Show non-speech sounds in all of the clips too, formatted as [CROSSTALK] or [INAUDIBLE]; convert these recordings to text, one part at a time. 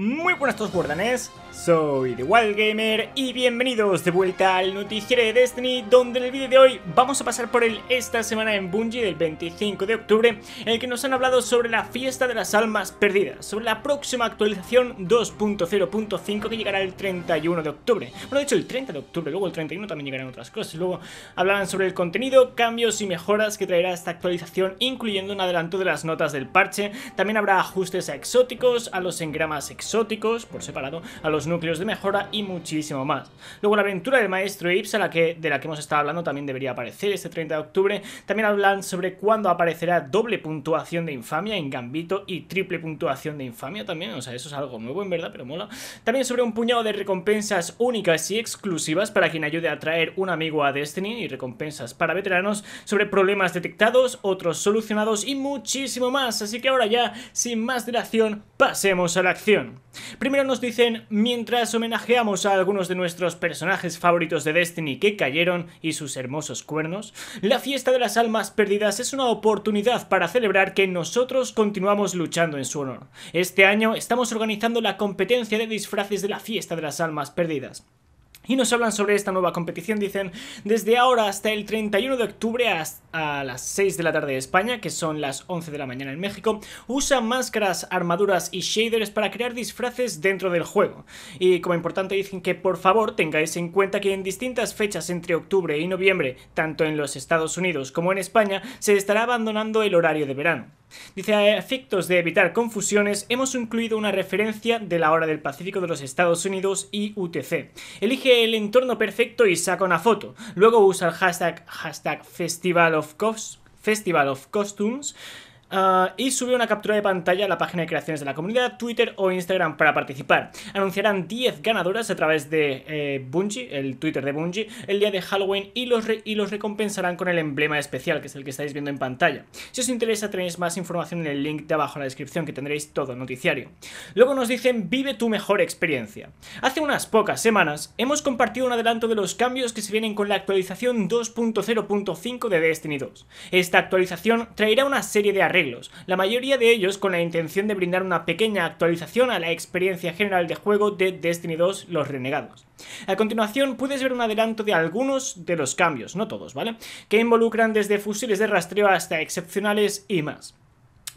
Muy buenas a todos guardanes, soy The Wild Gamer y bienvenidos de vuelta al noticiero de Destiny donde en el vídeo de hoy vamos a pasar por el esta semana en Bungie del 25 de octubre en el que nos han hablado sobre la fiesta de las almas perdidas, sobre la próxima actualización 2.0.5 que llegará el 31 de octubre, bueno de hecho el 30 de octubre, luego el 31 también llegarán otras cosas, luego hablarán sobre el contenido, cambios y mejoras que traerá esta actualización incluyendo un adelanto de las notas del parche, también habrá ajustes a exóticos, a los engramas exóticos exóticos por separado, a los núcleos de mejora y muchísimo más. Luego la aventura del maestro Ips, la que, de la que hemos estado hablando, también debería aparecer este 30 de octubre. También hablan sobre cuándo aparecerá doble puntuación de infamia en Gambito y triple puntuación de infamia también, o sea, eso es algo nuevo en verdad, pero mola. También sobre un puñado de recompensas únicas y exclusivas para quien ayude a traer un amigo a Destiny y recompensas para veteranos, sobre problemas detectados, otros solucionados y muchísimo más. Así que ahora ya, sin más dilación, pasemos a la acción. Primero nos dicen, mientras homenajeamos a algunos de nuestros personajes favoritos de Destiny que cayeron y sus hermosos cuernos, la fiesta de las almas perdidas es una oportunidad para celebrar que nosotros continuamos luchando en su honor. Este año estamos organizando la competencia de disfraces de la fiesta de las almas perdidas. Y nos hablan sobre esta nueva competición, dicen, desde ahora hasta el 31 de octubre a las 6 de la tarde de España, que son las 11 de la mañana en México, usa máscaras, armaduras y shaders para crear disfraces dentro del juego. Y como importante dicen que por favor tengáis en cuenta que en distintas fechas entre octubre y noviembre, tanto en los Estados Unidos como en España, se estará abandonando el horario de verano. Dice, a efectos de evitar confusiones, hemos incluido una referencia de la hora del Pacífico de los Estados Unidos y UTC. Elige el entorno perfecto y saca una foto. Luego usa el hashtag, hashtag Festival of, Festival of Costumes Ah, y sube una captura de pantalla a la página de creaciones de la comunidad, Twitter o Instagram para participar. Anunciarán 10 ganadoras a través de eh, Bungie, el Twitter de Bungie, el día de Halloween y los, y los recompensarán con el emblema especial, que es el que estáis viendo en pantalla. Si os interesa tenéis más información en el link de abajo en la descripción, que tendréis todo noticiario. Luego nos dicen, vive tu mejor experiencia. Hace unas pocas semanas hemos compartido un adelanto de los cambios que se vienen con la actualización 2.0.5 de Destiny 2. Esta actualización traerá una serie de arreglos la mayoría de ellos con la intención de brindar una pequeña actualización a la experiencia general de juego de Destiny 2 Los Renegados. A continuación puedes ver un adelanto de algunos de los cambios, no todos, ¿vale? Que involucran desde fusiles de rastreo hasta excepcionales y más.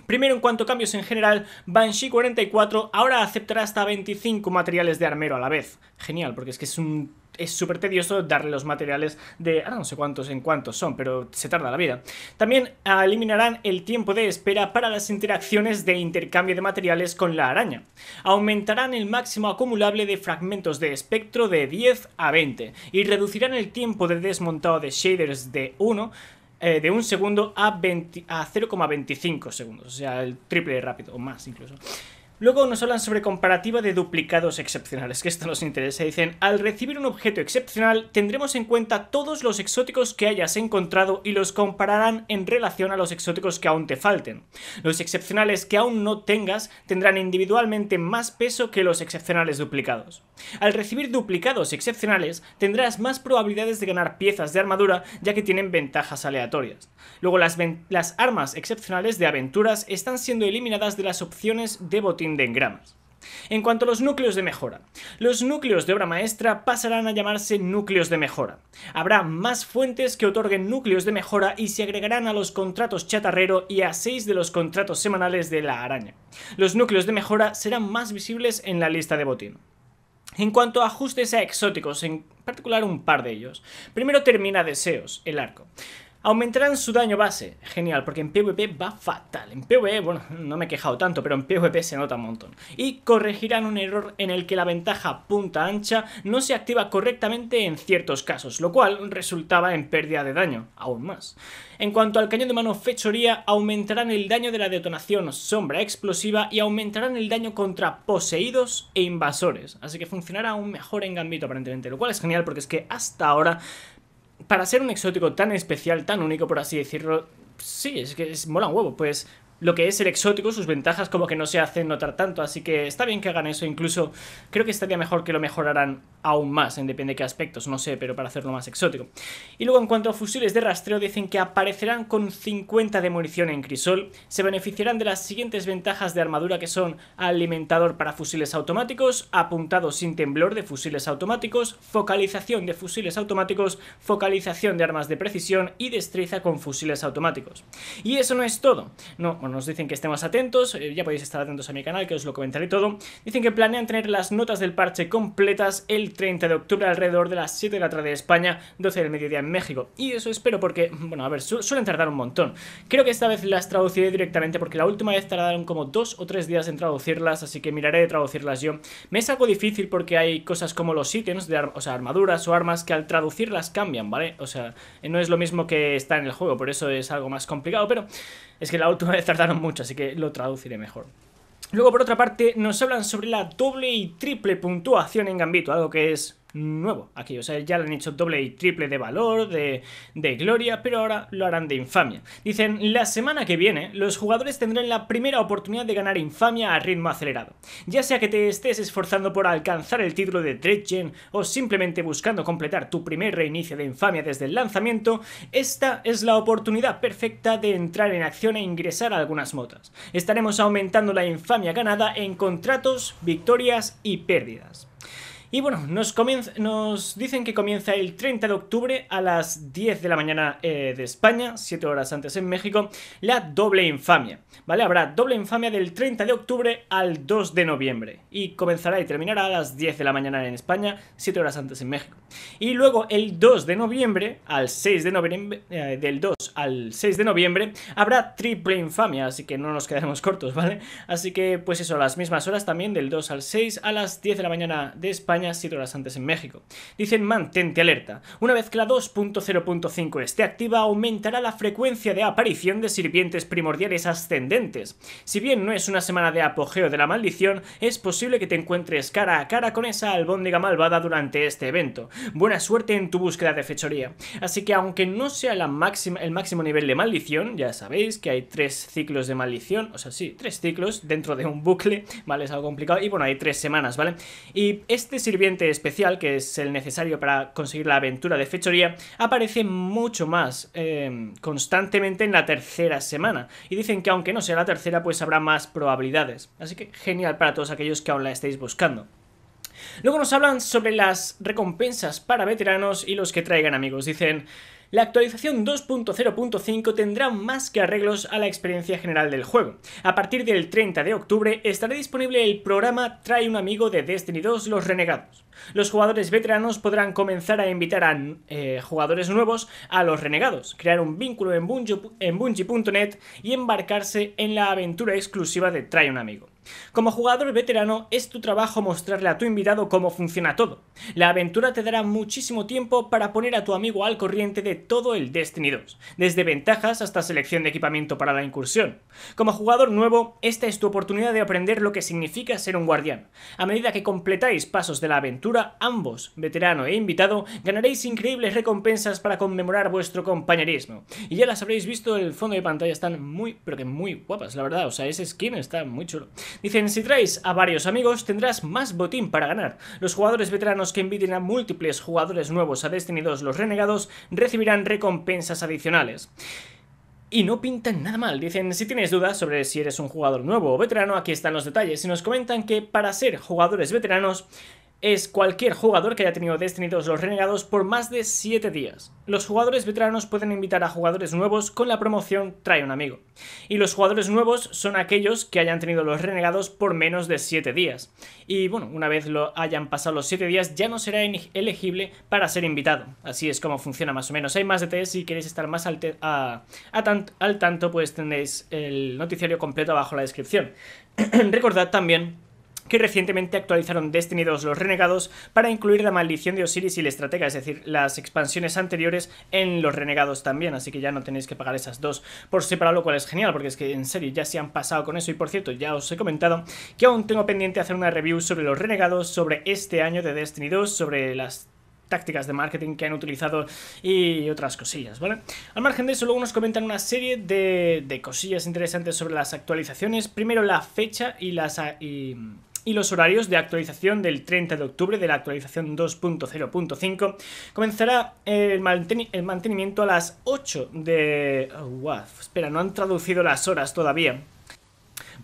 Primero, en cuanto a cambios en general, Banshee 44 ahora aceptará hasta 25 materiales de armero a la vez. Genial, porque es que es un es súper tedioso darle los materiales de, ahora no sé cuántos en cuántos son, pero se tarda la vida. También ah, eliminarán el tiempo de espera para las interacciones de intercambio de materiales con la araña. Aumentarán el máximo acumulable de fragmentos de espectro de 10 a 20 y reducirán el tiempo de desmontado de shaders de 1 eh, de un segundo a, a 0,25 segundos, o sea, el triple rápido o más incluso. Luego nos hablan sobre comparativa de duplicados excepcionales, que esto nos interesa. Dicen, al recibir un objeto excepcional, tendremos en cuenta todos los exóticos que hayas encontrado y los compararán en relación a los exóticos que aún te falten. Los excepcionales que aún no tengas tendrán individualmente más peso que los excepcionales duplicados. Al recibir duplicados excepcionales, tendrás más probabilidades de ganar piezas de armadura, ya que tienen ventajas aleatorias. Luego, las, las armas excepcionales de aventuras están siendo eliminadas de las opciones de botín gramas. En cuanto a los núcleos de mejora, los núcleos de obra maestra pasarán a llamarse núcleos de mejora. Habrá más fuentes que otorguen núcleos de mejora y se agregarán a los contratos chatarrero y a seis de los contratos semanales de la araña. Los núcleos de mejora serán más visibles en la lista de botín. En cuanto a ajustes a exóticos, en particular un par de ellos, primero termina Deseos, el arco. Aumentarán su daño base. Genial, porque en PvP va fatal. En PvE, bueno, no me he quejado tanto, pero en PvP se nota un montón. Y corregirán un error en el que la ventaja punta ancha no se activa correctamente en ciertos casos, lo cual resultaba en pérdida de daño, aún más. En cuanto al cañón de mano fechoría, aumentarán el daño de la detonación sombra explosiva y aumentarán el daño contra poseídos e invasores. Así que funcionará aún mejor en Gambito aparentemente, lo cual es genial porque es que hasta ahora para ser un exótico tan especial, tan único, por así decirlo, sí, es que es, mola un huevo. Pues lo que es el exótico, sus ventajas como que no se hacen notar tanto, así que está bien que hagan eso, incluso creo que estaría mejor que lo mejoraran aún más, en depende de qué aspectos, no sé, pero para hacerlo más exótico. Y luego en cuanto a fusiles de rastreo, dicen que aparecerán con 50 de munición en crisol, se beneficiarán de las siguientes ventajas de armadura que son alimentador para fusiles automáticos, apuntado sin temblor de fusiles automáticos, focalización de fusiles automáticos, focalización de armas de precisión y destreza con fusiles automáticos. Y eso no es todo, no, bueno, nos dicen que estemos atentos, eh, ya podéis estar atentos a mi canal que os lo comentaré todo. Dicen que planean tener las notas del parche completas el 30 de octubre alrededor de las 7 de la tarde de España, 12 del mediodía en México. Y eso espero porque, bueno, a ver, suelen tardar un montón. Creo que esta vez las traduciré directamente porque la última vez tardaron como 2 o 3 días en traducirlas, así que miraré de traducirlas yo. Me es algo difícil porque hay cosas como los ítems, de o sea, armaduras o armas que al traducirlas cambian, ¿vale? O sea, eh, no es lo mismo que está en el juego, por eso es algo más complicado, pero es que la última vez tardaron mucho, así que lo traduciré mejor. Luego, por otra parte, nos hablan sobre la doble y triple puntuación en Gambito, algo que es nuevo aquí. O sea, ya le han hecho doble y triple de valor, de, de, gloria, pero ahora lo harán de infamia. Dicen, la semana que viene, los jugadores tendrán la primera oportunidad de ganar infamia a ritmo acelerado. Ya sea que te estés esforzando por alcanzar el título de Dread o simplemente buscando completar tu primer reinicio de infamia desde el lanzamiento, esta es la oportunidad perfecta de entrar en acción e ingresar a algunas motas. Estaremos aumentando la infamia ganada en contratos, victorias y pérdidas. Y bueno, nos, dicen que comienza el 30 de octubre a las 10 de la mañana eh, de España, 7 horas antes en México, la doble infamia. ¿Vale? Habrá doble infamia del 30 de octubre al 2 de noviembre. Y comenzará y terminará a las 10 de la mañana en España, 7 horas antes en México. Y luego el 2 de noviembre, al 6 de noviembre, eh, del 2 al 6 de noviembre, habrá triple infamia, así que no nos quedaremos cortos, ¿vale? Así que pues eso, las mismas horas también, del 2 al 6, a las 10 de la mañana de España sido horas antes en México. Dicen mantente alerta. Una vez que la 2.0.5 esté activa, aumentará la frecuencia de aparición de sirvientes primordiales ascendentes. Si bien no es una semana de apogeo de la maldición, es posible que te encuentres cara a cara con esa albóndiga malvada durante este evento. Buena suerte en tu búsqueda de fechoría. Así que aunque no sea la máxima, el máximo nivel de maldición, ya sabéis que hay tres ciclos de maldición, o sea, sí, tres ciclos dentro de un bucle, ¿vale? Es algo complicado. Y bueno, hay tres semanas, ¿vale? Y este se sirviente especial, que es el necesario para conseguir la aventura de fechoría, aparece mucho más em, constantemente en la tercera semana. Y dicen que aunque no sea la tercera, pues habrá más probabilidades. Así que genial para todos aquellos que aún la estéis buscando. Luego nos hablan sobre las recompensas para veteranos y los que traigan amigos. Dicen, la actualización 2.0.5 tendrá más que arreglos a la experiencia general del juego. A partir del 30 de octubre estará disponible el programa Trae un amigo de Destiny 2 Los Renegados. Los jugadores veteranos podrán comenzar a invitar a eh, jugadores nuevos a los renegados, crear un vínculo en Bungie.net y embarcarse en la aventura exclusiva de Trae un amigo. Como jugador veterano, es tu trabajo mostrarle a tu invitado cómo funciona todo. La aventura te dará muchísimo tiempo para poner a tu amigo al corriente de todo el Destiny 2, desde ventajas hasta selección de equipamiento para la incursión. Como jugador nuevo, esta es tu oportunidad de aprender lo que significa ser un guardián. A medida que completáis pasos de la aventura, ambos, veterano e invitado, ganaréis increíbles recompensas para conmemorar vuestro compañerismo. Y ya las habréis visto, el fondo de pantalla están muy, pero que muy guapas, la verdad, o sea, ese skin está muy chulo. Dicen, si traes a varios amigos tendrás más botín para ganar. Los jugadores veteranos que inviten a múltiples jugadores nuevos a Destiny los renegados recibirán recompensas adicionales. Y no pintan nada mal. Dicen, si tienes dudas sobre si eres un jugador nuevo o veterano, aquí están los detalles. Y nos comentan que para ser jugadores veteranos es cualquier jugador que haya tenido Destiny Los Renegados por más de 7 días. Los jugadores veteranos pueden invitar a jugadores nuevos con la promoción Trae un amigo. Y los jugadores nuevos son aquellos que hayan tenido Los Renegados por menos de 7 días. Y bueno, una vez lo hayan pasado los 7 días ya no será elegible para ser invitado. Así es como funciona más o menos. Hay más detalles si queréis estar más al, al tanto pues tendréis el noticiario completo abajo en la descripción. [CLEARS THROAT] Recordad también que recientemente actualizaron Destiny 2 Los Renegados para incluir la maldición de Osiris y la estratega, es decir, las expansiones anteriores en Los Renegados también, así que ya no tenéis que pagar esas dos por separado, lo cual es genial, porque es que en serio ya se han pasado con eso y por cierto, ya os he comentado que aún tengo pendiente hacer una review sobre Los Renegados, sobre este año de Destiny 2, sobre las tácticas de marketing que han utilizado y otras cosillas, ¿vale? Al margen de eso, luego nos comentan una serie de, de cosillas interesantes sobre las actualizaciones. Primero la fecha y las... Y y los horarios de actualización del 30 de octubre de la actualización 2.0.5. Comenzará el, mantenimiento a las 8 de... Oh, espera, no han traducido las horas todavía.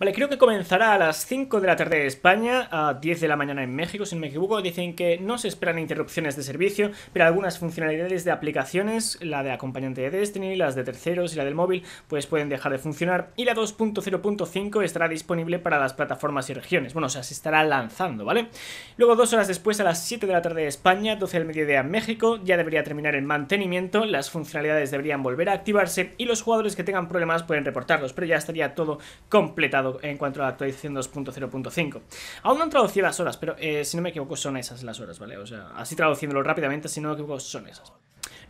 Vale, creo que comenzará a las 5 de la tarde de España, a 10 de la mañana en México, si no me equivoco. Dicen que no se esperan interrupciones de servicio, pero algunas funcionalidades de aplicaciones, la de acompañante de Destiny, las de terceros y la del móvil, pues pueden dejar de funcionar. Y la 2.0.5 estará disponible para las plataformas y regiones. Bueno, o sea, se estará lanzando, ¿vale? Luego, dos horas después, a las 7 de la tarde de España, 12 del mediodía en México, ya debería terminar el mantenimiento, las funcionalidades deberían volver a activarse y los jugadores que tengan problemas pueden reportarlos, pero ya estaría todo completado en cuanto a la actualización 2.0.5. Aún no han traducido las horas, pero eh, si no me equivoco son esas las horas, ¿vale? O sea, así traduciéndolo rápidamente, si no me equivoco son esas.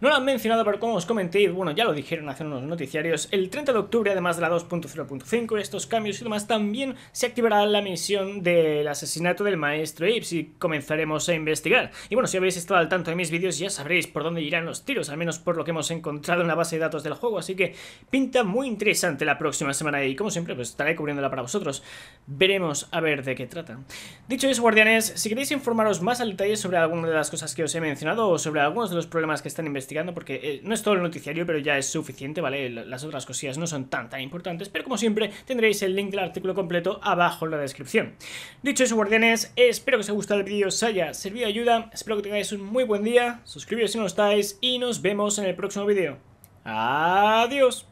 No lo han mencionado, pero como os comenté, bueno, ya lo dijeron hace unos noticiarios, el 30 de octubre, además de la 2.0.5 estos cambios y demás, también se activará la misión del asesinato del maestro ips y comenzaremos a investigar. Y bueno, si habéis estado al tanto de mis vídeos, ya sabréis por dónde irán los tiros, al menos por lo que hemos encontrado en la base de datos del juego, así que pinta muy interesante la próxima semana y como siempre, pues estaré cubriéndola para vosotros. Veremos a ver de qué trata. Dicho eso, guardianes, si queréis informaros más al detalle sobre alguna de las cosas que os he mencionado o sobre algunos de los problemas que están investigando, porque eh, no es todo el noticiario, pero ya es suficiente, ¿vale? Las otras cosillas no son tan tan importantes, pero como siempre tendréis el link del artículo completo abajo en la descripción. Dicho eso, guardianes, espero que os haya gustado el vídeo, os haya servido de ayuda, espero que tengáis un muy buen día, suscribiros si no lo estáis y nos vemos en el próximo vídeo. Adiós.